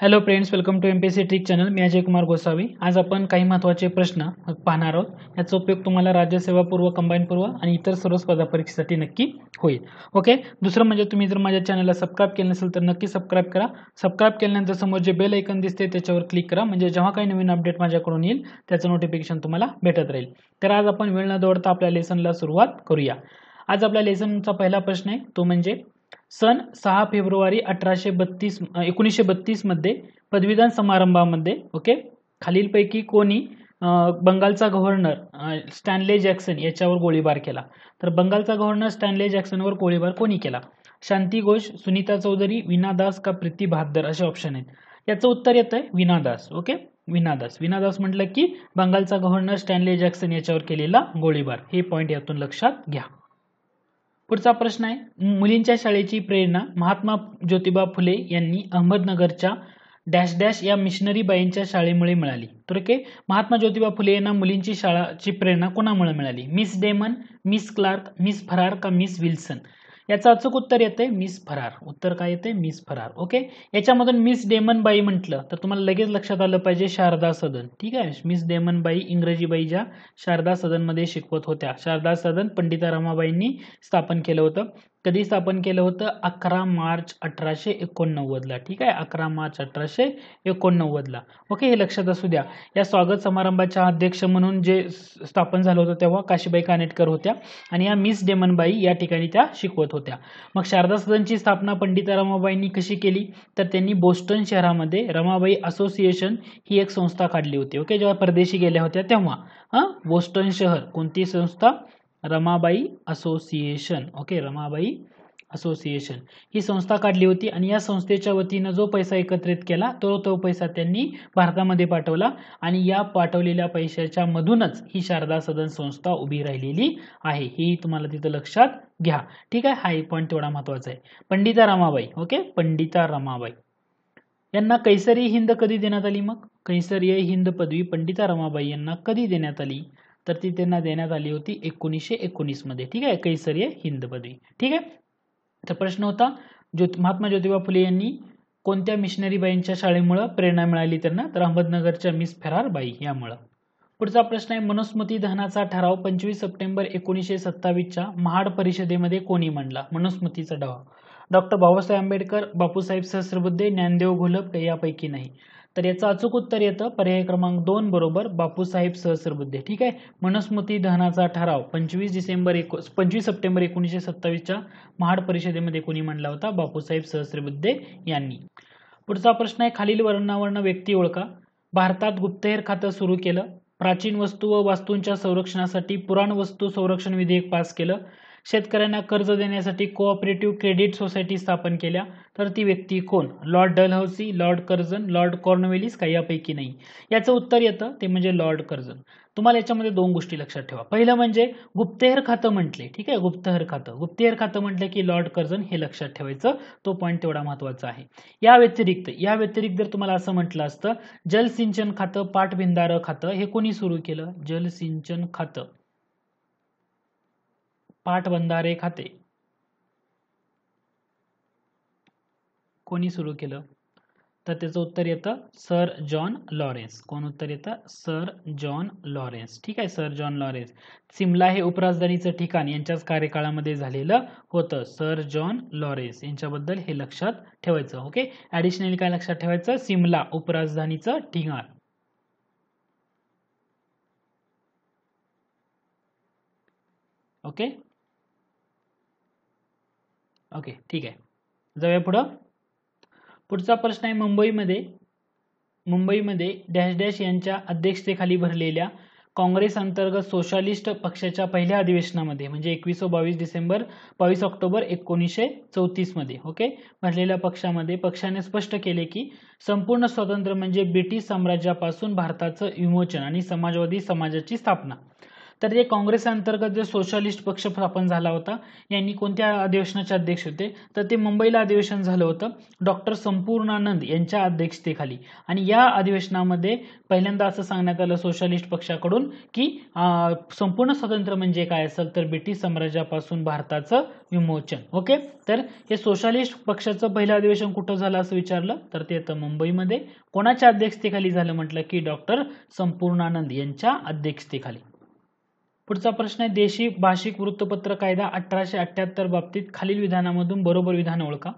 hello friends welcome to M P S C trick channel मी अजय कुमार गोसावी आज आपण काही महत्त्वाचे प्रश्न पाहणार आहोत याचा उपयोग तुम्हाला राज्यसेवापूर्व कंबाईनपूर्व आणि इतर सर्व स्पर्धा परीक्षेसाठी नक्की होईल ओके दुसरं म्हणजे तुम्ही जर माझ्या चॅनलला सबस्क्राईब केलं नसेल तर नक्की सबस्क्राईब करा सबस्क्राईब केल्यानंतर समोर जे बेल ऐकन दिसते त्याच्यावर क्लिक करा म्हणजे जेव्हा काही नवीन अपडेट माझ्याकडून येईल त्याचं नोटिफिकेशन तुम्हाला भेटत राहील तर आज आपण वेळ न दौडता आपल्या लेसनला सुरुवात करूया आज आपल्या लेसनचा पहिला प्रश्न आहे तो म्हणजे सन सहा फेब्रुवारी अठराशे बत्तीस एकोणीसशे बत्तीसमध्ये पदवीदान समारंभामध्ये ओके खालीलपैकी कोणी बंगालचा गव्हर्नर स्टॅनले जॅक्सन याच्यावर गोळीबार केला तर बंगालचा गव्हर्नर स्टॅनले जॅक्सनवर गोळीबार कोणी केला शांती घोष सुनीता चौधरी विनादास का प्रीती बहादर असे ऑप्शन आहेत याचं उत्तर येतं आहे विनादास ओके विनादास विनादास म्हटलं की बंगालचा गव्हर्नर स्टॅनले जॅक्सन याच्यावर केलेला गोळीबार हे पॉईंट यातून लक्षात घ्या पुढचा प्रश्न आहे मुलींच्या शाळेची प्रेरणा महात्मा ज्योतिबा फुले यांनी अहमदनगरच्या डॅश डॅश या मिशनरी बाईंच्या शाळेमुळे मिळाली तर ओके महात्मा ज्योतिबा फुले यांना मुलींची शाळाची प्रेरणा कोणामुळे मिळाली Miss Damon Miss Clark Miss Farrar का मिस विल्सन याचं अचूक उत्तर येते मिस फरार उत्तर काय येते मिस फरार ओके याच्यामधून मिस डेमनबाई म्हटलं तर तुम्हाला लगेच लक्षात आलं पाहिजे शारदा सदन ठीक आहे मिस डेमनबाई इंग्रजीबाई ज्या शारदा सदनमध्ये शिकवत होत्या शारदा सदन पंडिता रमाबाईंनी स्थापन केलं होतं कधी स्थापन केलं होतं अकरा मार्च अठराशे एकोणनव्वदला ठीक आहे अकरा मार्च अठराशे एकोणनव्वदला ओके हे लक्षात असू द्या या स्वागत समारंभाच्या अध्यक्ष म्हणून जे स्थापन झालं होतं तेव्हा काशीबाई कानेटकर होत्या आणि या मिस डेमनबाई या ठिकाणी त्या शिकवत होत्या मग शारदा सदनची स्थापना पंडिता रमाबाईंनी कशी केली तर त्यांनी बोस्टन शहरामध्ये रमाबाई असोसिएशन ही एक संस्था काढली होती ओके जेव्हा परदेशी गेल्या होत्या तेव्हा हां बोस्टन शहर कोणती संस्था Ramabai association okay Ramabai association ही संस्था काढली होती आणि या संस्थेच्या वतीनं जो पैसा एकत्रित केला तो तो पैसा त्यांनी भारतामध्ये पाठवला आणि या पाठवलेल्या पैशाच्या मधूनच ही शारदा सदन संस्था उभी राहिलेली आहे ही तुम्हाला तिथं लक्षात घ्या ठीक आहे हा एक पॉईंट तेवढा महत्वाचा आहे पंडिता रमाबाई ओके पंडिता रमाबाई यांना कैसरी हिंद कधी देण्यात आली मग कैसरी हिंद पदवी पंडिता रमाबाई यांना कधी देण्यात आली तर ती त्यांना देण्यात आली होती एकोणीसशे मध्ये ठीक आहे कैसरीय हिंद पदवी ठीक आहे तर प्रश्न होता महात्मा ज्योतिबा फुले यांनी कोणत्या मिशनरी बाईंच्या शाळेमुळे प्रेरणा मिळाली त्यांना तर अहमदनगरच्या मिस फेरार बाई यामुळं पुढचा प्रश्न आहे मनुस्मृती दहनाचा ठराव पंचवीस सप्टेंबर एकोणीसशे सत्तावीसच्या महाड परिषदेमध्ये कोणी मांडला मनुस्मृतीचा ठराव डॉक्टर बाबासाहेब आंबेडकर बापूसाहेब सहस्रबुद्धे ज्ञानदेव घोलप यापैकी नाही तर याचं अचूक उत्तर येतं पर्याय क्रमांक दोन बरोबर बापूसाहेब सहस्रबुद्धे ठीक आहे मनुस्मृती दहनाचा ठराव पंचवीस डिसेंबर एको पंचवीस सप्टेंबर एकोणीसशे सत्तावीसच्या महाड परिषदेमध्ये कोणी मांडला होता बापूसाहेब सहस्रबुद्धे यांनी पुढचा प्रश्न आहे खालील वर्णावर्ण व्यक्ती ओळखा भारतात गुप्तहेर खातं सुरू केलं प्राचीन वस्तू व वास्तूंच्या संरक्षणासाठी पुराण वस्तू संरक्षण विधेयक पास केलं शेतकऱ्यांना कर्ज देण्यासाठी कोऑपरेटिव्ह क्रेडिट सोसायटी स्थापन केल्या तर ती व्यक्ती कोण Lord Dalhousie Lord Curzon Lord Cornwallis का यापैकी नाही याचं उत्तर येतं ते म्हणजे लॉर्ड कर्जन तुम्हाला याच्यामध्ये दोन गोष्टी लक्षात ठेवा पहिलं म्हणजे गुप्तहेर खातं म्हटले ठीक आहे गुप्तहेर खातं गुप्तहेर खातं म्हटलं की लॉर्ड कर्जन हे लक्षात ठेवायचं तो पॉईंट तेवढा महत्वाचा आहे या व्यतिरिक्त या व्यतिरिक्त जर तुम्हाला असं म्हटलं असतं जलसिंचन खातं पाटबिंदारं खातं हे कोणी सुरू केलं जलसिंचन खातं पाटबंधारे खाते कोणी सुरू केलं तर त्याचं उत्तर येतं सर जॉन लॉरेन्स कोण उत्तर येतं सर जॉन लॉरेन्स ठीक आहे सर जॉन लॉरेन्स सिमला हे उपराजधानीचं ठिकाण यांच्याच कार्यकाळामध्ये झालेलं होतं सर जॉन लॉरेन्स यांच्याबद्दल हे लक्षात ठेवायचं ओके ऍडिशनली काय लक्षात ठेवायचं सिमला उपराजधानीचं ठिकाण ओके ओके ठीक आहे जाऊया पुढं पुढचा प्रश्न आहे मुंबईमध्ये मुंबईमध्ये डॅश डॅश यांच्या अध्यक्षतेखाली भरलेल्या काँग्रेस अंतर्गत सोशालिस्ट पक्षाच्या पहिल्या अधिवेशनामध्ये म्हणजे एकवीस बावीस डिसेंबर बावीस ऑक्टोबर एकोणीसशे चौतीसमध्ये ओके भरलेल्या पक्षामध्ये पक्षाने स्पष्ट केले की संपूर्ण स्वातंत्र्य म्हणजे ब्रिटिश साम्राज्यापासून भारताचं विमोचन आणि समाजवादी समाजाची स्थापना तर ते अंतर्गत जे सोशलिस्ट पक्ष स्थापन झाला होता यांनी कोणत्या अधिवेशनाचे अध्यक्ष होते तर ते मुंबईला अधिवेशन झालं होतं डॉक्टर संपूर्णानंद यांच्या अध्यक्षतेखाली आणि या अधिवेशनामध्ये पहिल्यांदा असं सांगण्यात आलं सोशलिस्ट पक्षाकडून की संपूर्ण स्वतंत्र म्हणजे काय असेल तर ब्रिटिश साम्राज्यापासून भारताचं विमोचन ओके तर हे सोशालिस्ट पक्षाचं पहिलं अधिवेशन कुठं झालं असं विचारलं तर ते येतं मुंबईमध्ये कोणाच्या अध्यक्षतेखाली झालं म्हटलं की डॉक्टर संपूर्णानंद यांच्या अध्यक्षतेखाली पुढचा प्रश्न आहे देशी भाषिक वृत्तपत्र कायदा अठराशे अठ्ठ्याहत्तर बाबतीत खालील विधानामधून बरोबर विधान ओळखा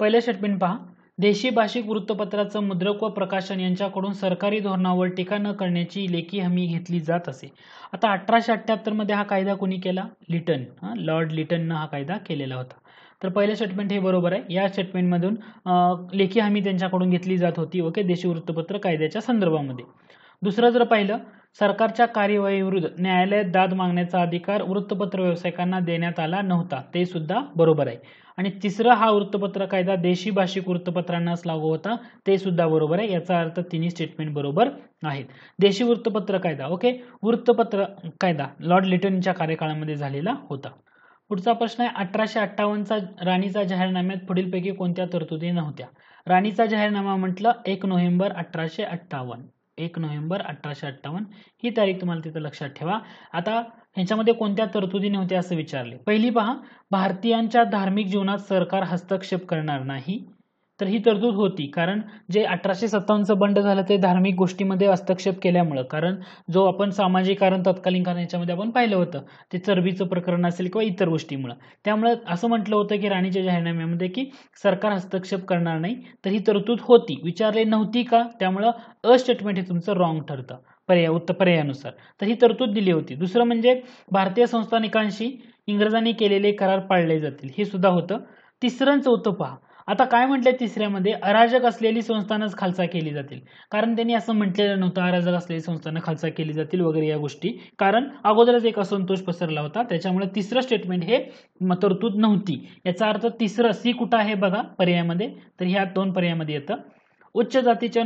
पहिलं षटपिन पहा देशी भाषिक वृत्तपत्राचं मुद्रक व प्रकाशन यांच्याकडून सरकारी धोरणावर टीका न करण्याची लेखी हमी घेतली जात असे आता अठराशे मध्ये हा कायदा कोणी केला लिटन लॉर्ड लिटननं हा कायदा केलेला होता तर पहिलं स्टेटमेंट हे बरोबर आहे या स्टेटमेंटमधून लेखी हमी त्यांच्याकडून घेतली जात होती ओके देशी वृत्तपत्र कायद्याच्या संदर्भामध्ये दुसरं जर पाहिलं सरकारच्या कार्यवाहीविरुद्ध न्यायालयात दाद मागण्याचा अधिकार वृत्तपत्र व्यावसायिकांना देण्यात आला नव्हता ते सुद्धा बरोबर आहे आणि तिसरा हा वृत्तपत्र कायदा देशी भाषिक वृत्तपत्रांनाच लागू होता ते सुद्धा बरोबर आहे याचा अर्थ तिन्ही स्टेटमेंट बरोबर आहेत देशी वृत्तपत्र कायदा ओके वृत्तपत्र कायदा लॉर्ड लिटनच्या कार्यकाळामध्ये झालेला होता पुढचा प्रश्न आहे अठराशे अठ्ठावन्नचा राणीचा जाहीरनाम्यात पुढीलपैकी कोणत्या तरतुदी नव्हत्या राणीचा जाहीरनामा म्हटलं एक नोव्हेंबर अठराशे अठ्ठावन्न एक नोव्हेंबर अठराशे अठ्ठावन्न ही तारीख तुम्हाला तिथं लक्षात ठेवा आता ह्यांच्यामध्ये कोणत्या तरतुदी नव्हत्या असं विचारले पहिली पहा भारतीयांच्या धार्मिक जीवनात सरकार हस्तक्षेप करणार नाही तर ही तरतूद होती कारण जे अठराशे सत्तावन्नचं बंड झालं ते धार्मिक गोष्टीमध्ये हस्तक्षेप केल्यामुळं कारण जो आपण सामाजिक कारण तत्कालीन कारण याच्यामध्ये आपण पाहिलं होतं ते चरबीचं प्रकरण असेल किंवा इतर गोष्टीमुळं त्यामुळं असं म्हटलं होतं की राणीच्या जाहीरनाम्यामध्ये की सरकार हस्तक्षेप करणार नाही तर ही तरतूद होती विचारले नव्हती का त्यामुळं अ स्टेटमेंट हे तुमचं रॉंग ठरतं पर्याय उत्तर पर्यायानुसार तर ही तरतूद दिली होती दुसरं म्हणजे भारतीय संस्थानिकांशी इंग्रजांनी केलेले करार पाळले जातील हे सुद्धा होतं तिसरं चौथं पहा आता काय म्हटलं तिसऱ्यामध्ये अराजक असलेली संस्थानच खालसा केली जातील कारण त्यांनी असं म्हटलेलं नव्हतं अराजक असलेली संस्थानं खालसा केली जातील वगैरे या गोष्टी कारण अगोदरच एक असंतोष पसरला होता त्याच्यामुळे तिसरं स्टेटमेंट हे तरतूद नव्हती याचा अर्थ तिसरं सी कुठं आहे बघा पर्यायामध्ये तर ह्या दोन पर्यायामध्ये येतं उच्च जातीच्या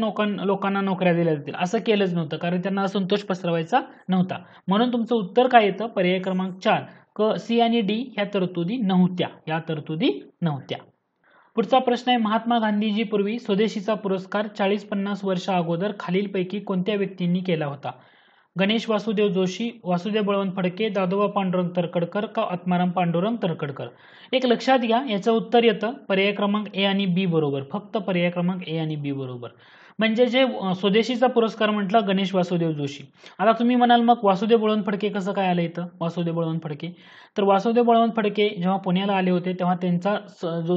लोकांना नोकऱ्या दिल्या जातील असं केलंच नव्हतं कारण त्यांना असंतोष पसरवायचा नव्हता म्हणून तुमचं उत्तर काय येतं पर्याय क्रमांक चार क सी आणि डी ह्या तरतुदी नव्हत्या या तरतुदी नव्हत्या पुढचा प्रश्न आहे महात्मा गांधीजी पूर्वी स्वदेशीचा पुरस्कार चाळीस पन्नास वर्ष अगोदर खालीलपैकी कोणत्या व्यक्तींनी केला होता गणेश वासुदेव जोशी वासुदेव बळवंत फडके दादोबा पांडुरंग तरकडकर का आत्माराम पांडुरंग तरकडकर एक लक्षात घ्या याचं उत्तर येतं पर्याय क्रमांक ए आणि बी बरोबर फक्त पर्याय क्रमांक ए आणि बी बरोबर म्हणजे जे स्वदेशीचा पुरस्कार म्हटला गणेश वासुदेव जोशी आता तुम्ही म्हणाल मग वासुदेव बळवंत फडके कसं काय आलं इथं वासुदेव बळवंत फडके तर वासुदेव बळवंत फडके जेव्हा पुण्याला आले होते तेव्हा त्यांचा जो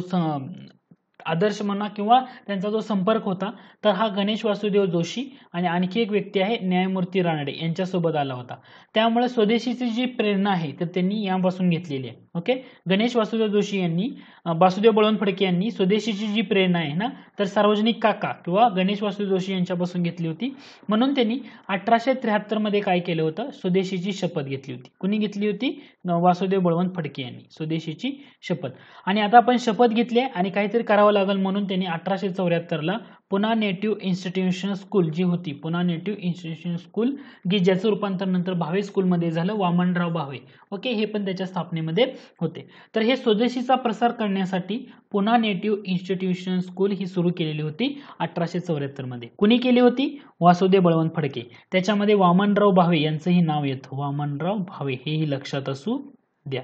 आदर्श म्हणा किंवा त्यांचा जो संपर्क होता तर हा गणेश वासुदेव जोशी आणि आणखी एक व्यक्ती आहे न्यायमूर्ती रानडे यांच्यासोबत आला होता त्यामुळे स्वदेशीची जी प्रेरणा आहे तर त्यांनी यापासून घेतलेली आहे ओके गणेश वासुदेव जोशी यांनी वासुदेव बळवंत फडके यांनी स्वदेशीची जी प्रेरणा आहे ना तर सार्वजनिक काका किंवा गणेश वासुदेव जोशी यांच्यापासून घेतली होती म्हणून त्यांनी अठराशे त्र्याहत्तर मध्ये काय केलं होतं स्वदेशीची शपथ घेतली होती कुणी घेतली होती वासुदेव बळवंत फडके यांनी स्वदेशीची शपथ आणि आता आपण शपथ घेतली आणि काहीतरी करावं लागेल म्हणून त्यांनी अठराशे ला पुना नेटिव्ह इन्स्टिट्यूशन स्कूल जी होती पुन्हा नेटिव्ह इन्स्टिट्यूशन स्कूल जी ज्याचं रूपांतर नंतर भावे स्कूलमध्ये झालं वामनराव भावे ओके हे पण त्याच्या स्थापनेमध्ये होते तर हे स्वदेशीचा प्रसार करण्यासाठी पुन्हा नेटिव्ह इन्स्टिट्यूशन स्कूल ही सुरू केलेली होती अठराशे मध्ये कुणी केली होती वासुदेव बळवंत फडके त्याच्यामध्ये वामनराव भावे यांचंही नाव येतं वामनराव भावे हेही लक्षात असू द्या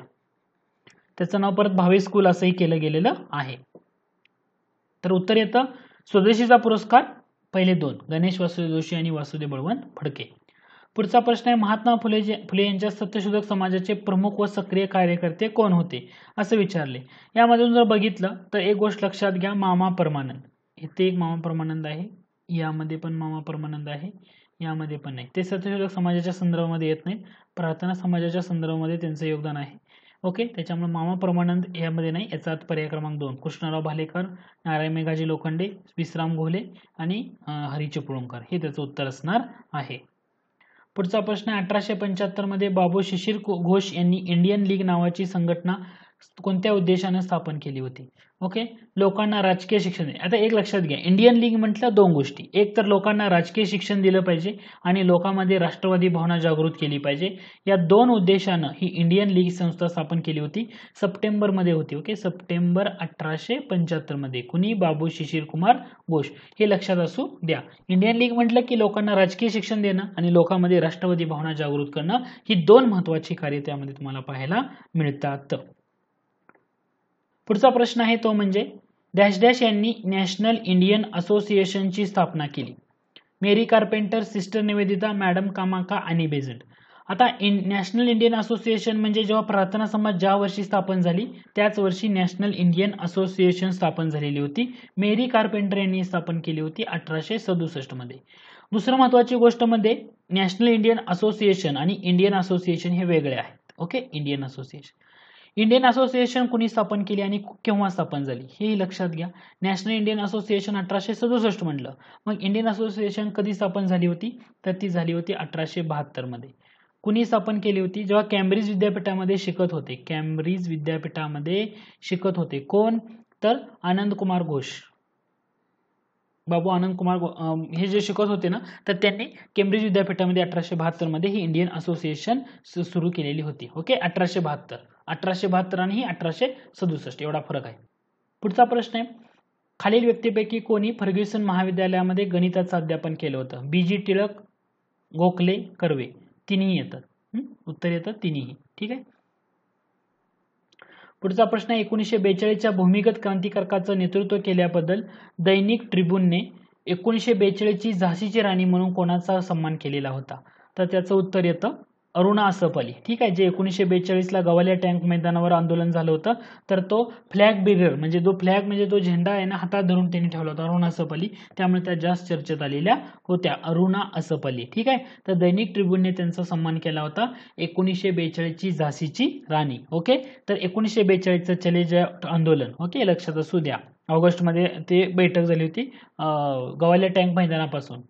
त्याचं नाव परत भावे स्कूल असंही केलं गेलेलं आहे तर उत्तर येतं स्वदेशीचा पुरस्कार पहिले दोन गणेश वासुदेव जोशी आणि वासुदेव बळवंत फडके पुढचा प्रश्न आहे महात्मा फुले फुले यांच्या सत्यशोधक समाजाचे प्रमुख व सक्रिय कार्यकर्ते कोण होते असं विचारले यामधून जर बघितलं तर एक गोष्ट लक्षात घ्या मामा परमानंद इथे एक मामा परमानंद आहे यामध्ये पण मामा परमानंद आहे यामध्ये पण नाही ते सत्यशोधक समाजाच्या संदर्भामध्ये येत नाहीत प्रार्थना समाजाच्या संदर्भामध्ये त्यांचं योगदान आहे ओके त्याच्यामुळे मामा परमानंद यामध्ये नाही याचा पर्याय क्रमांक दोन कृष्णराव भालेकर नारायण मेघाजी लोखंडे विश्राम घोले आणि हरी चिपळूणकर हे त्याचं उत्तर असणार आहे पुढचा प्रश्न आहे अठराशे मध्ये बाबू शिशिर घोष यांनी इंडियन लीग नावाची संघटना कोणत्या उद्देशाने स्थापन केली होती ओके लोकांना राजकीय शिक्षण आता एक लक्षात घ्या इंडियन लीग म्हटलं दोन गोष्टी एक तर लोकांना राजकीय शिक्षण दिलं पाहिजे आणि लोकांमध्ये राष्ट्रवादी भावना जागृत केली पाहिजे या दोन उद्देशानं ही इंडियन लीग संस्था स्थापन केली होती सप्टेंबरमध्ये होती ओके सप्टेंबर अठराशे पंच्याहत्तरमध्ये कुणी बाबू शिशिर कुमार घोष हे लक्षात असू द्या इंडियन लीग म्हटलं की लोकांना राजकीय शिक्षण देणं आणि लोकांमध्ये राष्ट्रवादी भावना जागृत करणं ही दोन महत्वाची कार्य त्यामध्ये तुम्हाला पाहायला मिळतात पुढचा प्रश्न आहे तो म्हणजे डॅश डॅश यांनी नॅशनल इंडियन असोसिएशनची स्थापना केली Mary Carpenter sister Nivedita madam कामाका आणि बेझंट आता इन नॅशनल इंडियन असोसिएशन म्हणजे जेव्हा प्रार्थना समाज ज्या वर्षी स्थापन झाली त्याच वर्षी नॅशनल इंडियन असोसिएशन स्थापन झालेली होती मेरी कार्पेंटर यांनी स्थापन केली होती अठराशे सदुसष्ट मध्ये दुसरं महत्वाची गोष्ट म्हणजे नॅशनल इंडियन असोसिएशन आणि इंडियन असोसिएशन हे वेगळे आहेत okay Indian association Indian association कोणी स्थापन केली आणि केव्हा स्थापन झाली हे लक्षात घ्या नॅशनल इंडियन असोसिएशन अठराशे सदुसष्ट म्हटलं मग इंडियन असोसिएशन कधी स्थापन झाली होती तर ती झाली होती अठराशे मध्ये कुणी स्थापन केली होती जेव्हा कॅम्ब्रिज विद्यापीठामध्ये शिकत होते कॅम्ब्रिज विद्यापीठामध्ये शिकत होते कोण तर आनंद कुमार घोष बाबू आनंद कुमार हे जे शिकत होते ना तर त्यांनी केम्ब्रिज विद्यापीठामध्ये अठराशे बहात्तरमध्ये ही इंडियन असोसिएशन सुरू केलेली होती ओके अठराशे बहात्तर अठराशे बहात्तर आणि ही अठराशे सदुसष्ट एवढा फरक आहे पुढचा प्रश्न आहे खालील व्यक्तीपैकी कोणी फर्ग्युसन महाविद्यालयामध्ये गणिताचं अध्यापन केलं होतं बी जी टिळक गोखले कर्वे तिन्ही येतात उत्तर येतं तिन्ही ठीक आहे पुढचा प्रश्न एकोणीसशे बेचाळीसच्या भूमिगत क्रांतिकारकाचं नेतृत्व केल्याबद्दल दैनिक ट्रिब्यूनने एकोणीसशे ची झाशीची राणी म्हणून कोणाचा सन्मान केलेला होता तर त्याचं उत्तर येतं अरुणा असपली ठीक आहे जे एकोणीसशे बेचाळीसला गवालिया टँक मैदानावर आंदोलन झालं होतं तर तो फ्लॅग बिरर म्हणजे जो फ्लॅग म्हणजे तो झेंडा आहे ना हातात धरून त्यांनी ठेवला होता अरुणा असपली त्यामुळे त्या जास्त चर्चेत आलेल्या होत्या अरुणा असपली ठीक आहे तर दैनिक ट्रिब्यूनने त्यांचा सन्मान केला होता एकोणीसशे बेचाळीसची झाशीची राणी ओके तर एकोणीसशे बेचाळीसचं चले जय आंदोलन ओके लक्षात असू द्या ऑगस्टमध्ये ते बैठक झाली होती गवालिया टँक मैदानापासून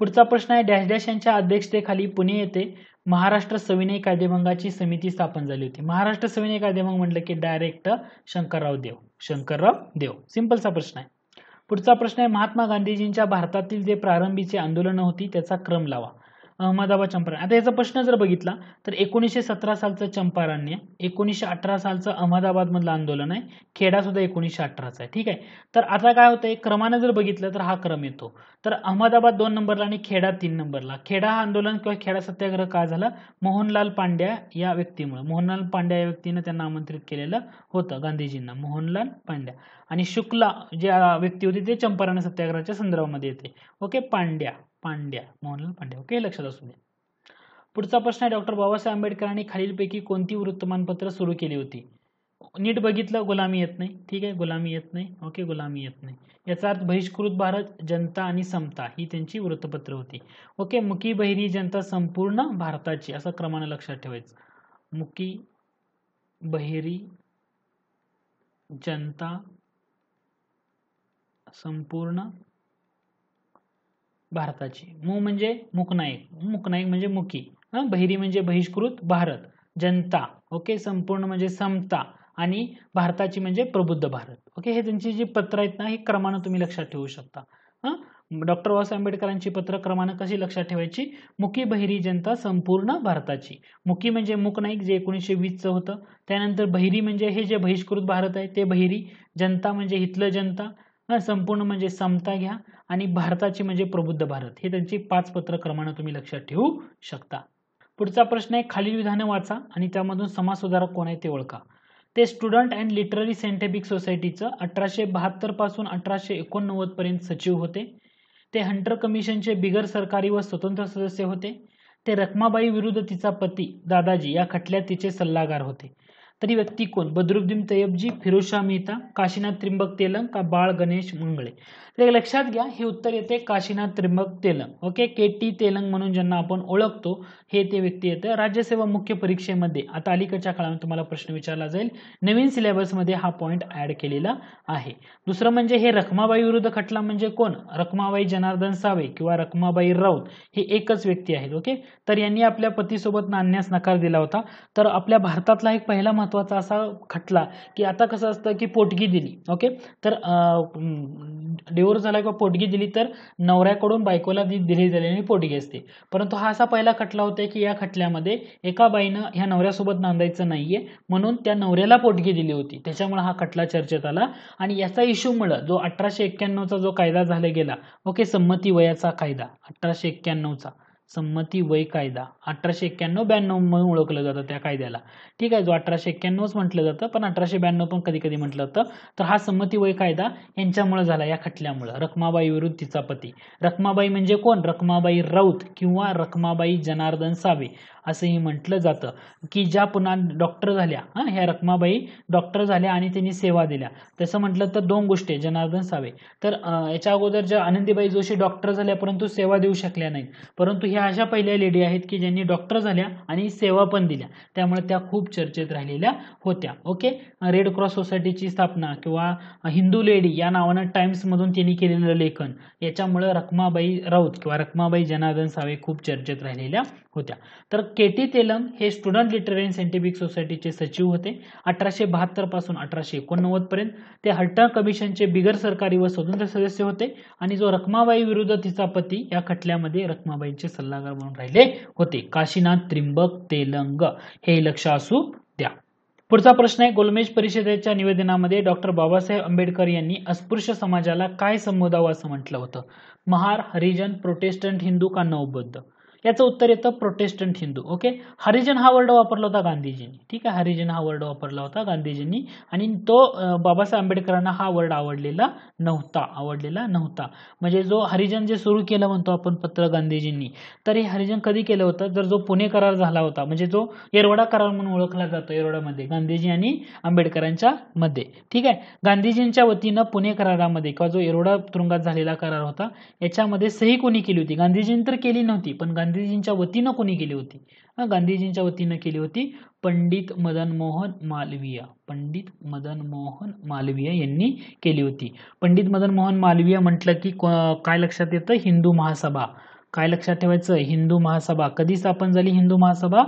पुढचा प्रश्न आहे डॅश डॅश यांच्या अध्यक्षतेखाली पुणे येथे महाराष्ट्र सविनय कायदेभंगाची समिती स्थापन झाली होती महाराष्ट्र सविनय कायदेभंग म्हटलं की डायरेक्ट शंकरराव देव शंकरराव देव सिंपलचा प्रश्न आहे पुढचा प्रश्न आहे महात्मा गांधीजींच्या भारतातील जे प्रारंभीचे आंदोलन होती त्याचा क्रम लावा अहमदाबाद चंपारण आता याचा प्रश्न जर बघितला तर एकोणीसशे सतरा सालचं चंपारण्य एकोणीसशे अठरा सालचं मधलं आंदोलन आहे खेडा सुद्धा एकोणीसशे अठराचा आहे ठीक आहे तर आता काय होतंय क्रमाने जर बघितलं तर हा क्रम येतो तर अहमदाबाद दोन नंबरला आणि खेडा तीन नंबरला खेडा हा आंदोलन किंवा खेडा सत्याग्रह का झाला मोहनलाल पांड्या या व्यक्तीमुळे मोहनलाल पांड्या या व्यक्तीनं त्यांना आमंत्रित केलेलं होतं गांधीजींना मोहनलाल पांड्या आणि शुक्ला जे व्यक्ती होती ते चंपारण सत्याग्रहाच्या संदर्भामध्ये येते ओके पांड्या पांड्या मोहनलाल पांड्या ओके लक्षात असू द्या पुढचा प्रश्न आहे डॉक्टर बाबासाहेब आंबेडकरांनी खालीलपैकी कोणती वृत्तमानपत्र सुरू केली होती नीट बघितलं गुलामी येत नाही ठीक आहे गुलामी येत नाही ओके गुलामी येत नाही याचा अर्थ बहिष्कृत भारत जनता आणि समता ही त्यांची वृत्तपत्र होती ओके मुकी बहिरी जनता संपूर्ण भारताची असं क्रमाने लक्षात ठेवायचं मुकी बहिरी जनता संपूर्ण भारताची मू म्हणजे मुकनायक मुकनायक म्हणजे मुकी हा बहिरी म्हणजे बहिष्कृत भारत जनता ओके संपूर्ण म्हणजे समता आणि भारताची म्हणजे प्रबुद्ध भारत ओके हे त्यांची जी पत्र आहेत ना हे क्रमानं तुम्ही लक्षात ठेवू शकता हा डॉक्टर बाबासाहेब आंबेडकरांची पत्र क्रमानं कशी लक्षात ठेवायची मुकी बहिरी जनता संपूर्ण भारताची मुकी म्हणजे नाईक जे एकोणीसशे वीसचं होतं त्यानंतर बहिरी म्हणजे हे जे बहिष्कृत भारत आहे ते बहिरी जनता म्हणजे हितलं जनता संपूर्ण म्हणजे समता घ्या आणि भारताची म्हणजे प्रबुद्ध भारत हे त्यांची पाच पत्र क्रमानं तुम्ही लक्षात ठेवू शकता पुढचा प्रश्न आहे खालील विधानं वाचा आणि त्यामधून समाजसुधारक कोण आहे ते ओळखा ते स्टुडंट अँड लिटररी सायंटिफिक सोसायटीचं अठराशे बहात्तर पासून अठराशे एकोणनव्वद पर्यंत सचिव होते ते हंटर कमिशनचे बिगर सरकारी व स्वतंत्र सदस्य होते ते रखमाबाई विरुद्ध तिचा पती दादाजी या खटल्यात तिचे सल्लागार होते तरी व्यक्ती कोण बदरुद्दीन तयबजी फिरोजशाह मेहता काशीनाथ त्रिंबक तेलंग का बाळ गणेश मंगळे तर लक्षात घ्या हे उत्तर येते Kashinath Trimbak Telang okay K T Telang म्हणून ज्यांना आपण ओळखतो हे ते व्यक्ती येतं राज्यसेवा मुख्य परीक्षेमध्ये आता अलीकडच्या काळामध्ये तुम्हाला प्रश्न विचारला जाईल नवीन सिलेबसमध्ये हा पॉईंट ऍड केलेला आहे दुसरं म्हणजे हे रखमाबाई विरुद्ध खटला म्हणजे कोण रखमाबाई जनार्दन सावे किंवा रखमाबाई राऊत हे एकच व्यक्ती आहेत ओके तर यांनी आपल्या पतीसोबत नाणण्यास नकार दिला होता तर आपल्या भारतातला एक पहिला महत्वाचा असा खटला की आता कसं असतं की पोटगी दिली ओके तर डिवोर्स झाला किंवा पोटगी दिली तर नवऱ्याकडून बायकोला दिली दिली आणि पोटगी असते परंतु हा असा पहिला खटला होता की या खटल्यामध्ये एका बाईनं ह्या नवऱ्यासोबत नांदायचं नाहीये म्हणून त्या नवऱ्याला पोटगी दिली होती त्याच्यामुळे हा खटला चर्चेत आला आणि याचा मुळे जो अठराशे एक्क्याण्णवचा जो कायदा झाला गेला ओके संमती वयाचा कायदा अठराशे एक्क्याण्णवचा संमती वय कायदा अठराशे एक्क्याण्णव ब्याण्णव म्हणून ओळखलं जातं त्या कायद्याला ठीक आहे जो अठराशे एक्क्याण्णवच म्हटलं जातं पण अठराशे ब्याण्णव पण कधी कधी म्हटलं जातं तर हा संमती वय कायदा यांच्यामुळे झाला या खटल्यामुळे रखमाबाई विरुद्ध तिचा पती रखमाबाई म्हणजे कोण रखमाबाई राऊत किंवा रखमाबाई जनार्दन सावे असंही म्हटलं जातं की ज्या पुन्हा डॉक्टर झाल्या हा ह्या रखमाबाई डॉक्टर झाल्या आणि त्यांनी सेवा दिल्या तसं म्हटलं तर दोन गोष्टी जनार्दन सावे तर याच्या अगोदर ज्या आनंदीबाई जोशी डॉक्टर झाल्या परंतु सेवा देऊ शकल्या नाहीत परंतु ह्या या म्हणजे अशा पहिल्या लेडी आहेत की ज्यांनी डॉक्टर झाल्या आणि सेवा पण दिल्या त्यामुळे त्या खूप चर्चेत राहिलेल्या होत्या ओके रेड क्रॉस सोसायटीची स्थापना किंवा हिंदू लेडी या नावानं मधून त्यांनी केलेलं लेखन याच्यामुळे रखमाबाई राऊत किंवा रखमाबाई जनार्दन सावे खूप चर्चेत राहिलेल्या होत्या तर के टी तेलंग हे स्टुडंट लिटररी अँड सायंटिफिक सोसायटीचे सचिव होते अठराशे पासून अठराशे पर्यंत ते हट्टा कमिशनचे बिगर सरकारी व स्वतंत्र सदस्य होते आणि जो रखमाबाई विरुद्ध तिचा पती या खटल्यामध्ये रखमाबाईंचे सल्ला सल्लागार म्हणून राहिले होते काशीनाथ त्रिंबक तेलंग हे लक्ष असू द्या पुढचा प्रश्न आहे गोलमेज परिषदेच्या निवेदनामध्ये डॉक्टर बाबासाहेब आंबेडकर यांनी अस्पृश्य समाजाला काय संबोधावं असं म्हटलं होतं महार हरिजन प्रोटेस्टंट हिंदू का नवबद्ध याचं उत्तर येतं प्रोटेस्टंट हिंदू ओके हरिजन हा वर्ड वापरला होता गांधीजींनी ठीक आहे हरिजन हा वर्ड वापरला होता गांधीजींनी आणि तो बाबासाहेब आंबेडकरांना हा वर्ड आवडलेला नव्हता आवडलेला नव्हता म्हणजे जो हरिजन जे सुरू केलं म्हणतो आपण पत्र गांधीजींनी तर हे हरिजन कधी केलं होतं जर जो पुणे करार झाला होता म्हणजे जो येरवडा करार म्हणून ओळखला जातो येरवडामध्ये गांधीजी आणि आंबेडकरांच्या मध्ये ठीक आहे गांधीजींच्या वतीनं पुणे करारामध्ये किंवा जो येरवडा तुरुंगात झालेला करार होता याच्यामध्ये सही कोणी केली होती गांधीजींनी तर केली नव्हती पण गांधीजींच्या वतीनं कोणी केली होती गांधीजींच्या वतीनं केली होती पंडित मदन मोहन मालवीय पंडित मदन मोहन मालवीय यांनी केली होती पंडित मदन मोहन मालवीय म्हटलं की काय लक्षात येतं हिंदू महासभा काय लक्षात ठेवायचं हिंदू महासभा कधी स्थापन झाली हिंदू महासभा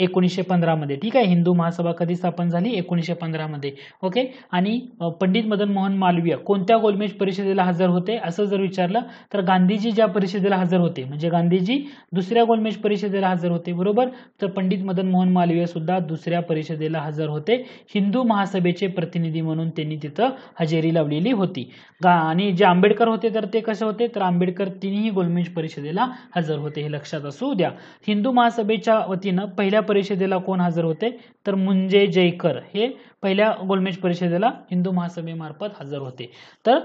एकोणीसशे पंधरामध्ये ठीक आहे हिंदू महासभा कधी स्थापन झाली एकोणीसशे पंधरामध्ये ओके आणि पंडित मदन मोहन मालवीय कोणत्या गोलमेज परिषदेला हजर होते असं जर विचारलं तर गांधीजी ज्या परिषदेला हजर होते म्हणजे गांधीजी दुसऱ्या गोलमेज परिषदेला हजर होते बरोबर तर पंडित मदन मोहन मालवीय सुद्धा दुसऱ्या परिषदेला हजर होते हिंदू महासभेचे प्रतिनिधी म्हणून त्यांनी तिथं हजेरी लावलेली होती गा आणि जे आंबेडकर होते तर ते कसे होते तर आंबेडकर तिन्ही गोलमेज परिषदेला हजर होते हे लक्षात असू द्या हिंदू महासभेच्या वतीनं पहिल्या परिषदेला कोण हजर होते तर मुंजे जयकर हे पहिल्या गोलमेज परिषदेला हिंदू महासभेमार्फत हजर होते तर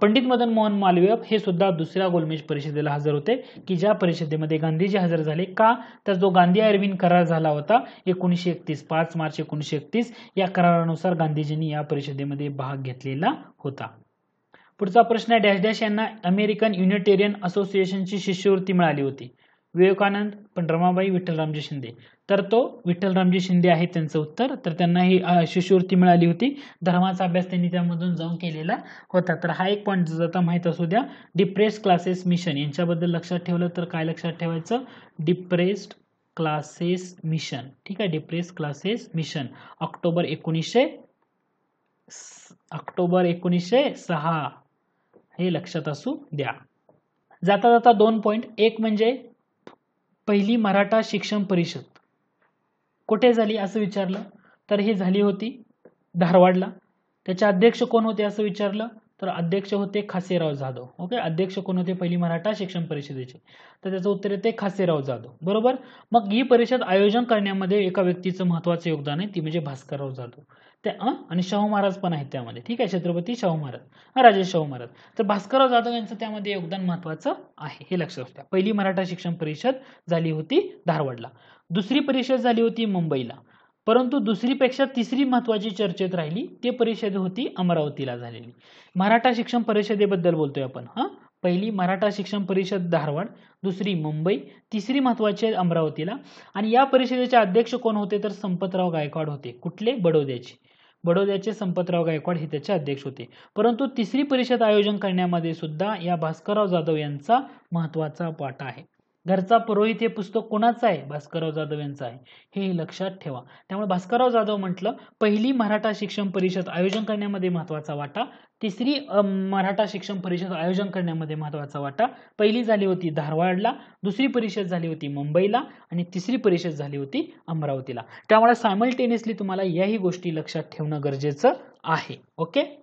पंडित मदन मोहन मालवीय हे सुद्धा दुसऱ्या गोलमेज परिषदेला हजर होते की ज्या परिषदेमध्ये गांधीजी हजर झाले का तर जो गांधी अरविंद करार झाला होता एकोणीसशे एकतीस पाच मार्च एकोणीशे एकतीस या करारानुसार गांधीजींनी या परिषदेमध्ये भाग घेतलेला होता पुढचा प्रश्न डॅश डॅश यांना अमेरिकन युनिटेरियन असोसिएशनची शिष्यवृत्ती मिळाली होती विवेकानंद पण रमाबाई विठ्ठलरामजी शिंदे तर तो विठ्ठलरामजी शिंदे आहे त्यांचं उत्तर तर त्यांना ही शिष्यवृत्ती मिळाली होती धर्माचा अभ्यास त्यांनी त्यामधून जाऊन केलेला होता तर हा एक पॉईंट आता माहीत असू द्या डिप्रेस क्लासेस मिशन यांच्याबद्दल लक्षात ठेवलं तर काय लक्षात ठेवायचं डिप्रेस्ड क्लासेस मिशन ठीक आहे डिप्रेस क्लासेस मिशन ऑक्टोबर एकोणीसशे ऑक्टोबर एकोणीसशे सहा हे लक्षात असू द्या जाता जाता दोन पॉईंट एक म्हणजे पहिली मराठा शिक्षण परिषद कुठे झाली असं विचारलं तर ही झाली होती धारवाडला त्याचे अध्यक्ष कोण होते असं विचारलं तर अध्यक्ष होते खासेराव जाधव ओके अध्यक्ष कोण होते पहिली मराठा शिक्षण परिषदेचे तर त्याचं उत्तर येते खासेराव जाधव बरोबर मग ही परिषद आयोजन करण्यामध्ये एका व्यक्तीचं महत्त्वाचं योगदान आहे ती म्हणजे भास्करराव जाधव त्या आणि शाहू महाराज पण आहेत त्यामध्ये ठीक आहे छत्रपती शाहू महाराज राजे शाहू महाराज तर भास्करराव जाधव यांचं त्यामध्ये योगदान महत्वाचं आहे हे लक्षात असतं पहिली मराठा शिक्षण परिषद झाली होती धारवाडला दुसरी परिषद झाली होती मुंबईला परंतु दुसरीपेक्षा तिसरी महत्वाची चर्चेत राहिली ते परिषद होती अमरावतीला झालेली मराठा शिक्षण परिषदेबद्दल बोलतोय आपण हां पहिली मराठा शिक्षण परिषद धारवाड दुसरी मुंबई तिसरी महत्वाची आहे अमरावतीला आणि या परिषदेचे अध्यक्ष कोण होते तर संपतराव गायकवाड होते कुठले बडोद्याचे बडोद्याचे संपतराव गायकवाड हे त्याचे अध्यक्ष होते परंतु तिसरी परिषद आयोजन करण्यामध्ये सुद्धा या भास्करराव जाधव यांचा महत्त्वाचा वाटा आहे घरचा पुरोहित हे पुस्तक कोणाचं आहे भास्करराव जाधव यांचं आहे हे लक्षात ठेवा त्यामुळे भास्करराव जाधव म्हटलं पहिली मराठा शिक्षण परिषद आयोजन करण्यामध्ये महत्त्वाचा वाटा तिसरी मराठा शिक्षण परिषद आयोजन करण्यामध्ये महत्त्वाचा वाटा पहिली झाली होती धारवाडला दुसरी परिषद झाली होती मुंबईला आणि तिसरी परिषद झाली होती अमरावतीला त्यामुळे सायमल्टेनियसली तुम्हाला याही गोष्टी लक्षात ठेवणं गरजेचं आहे ओके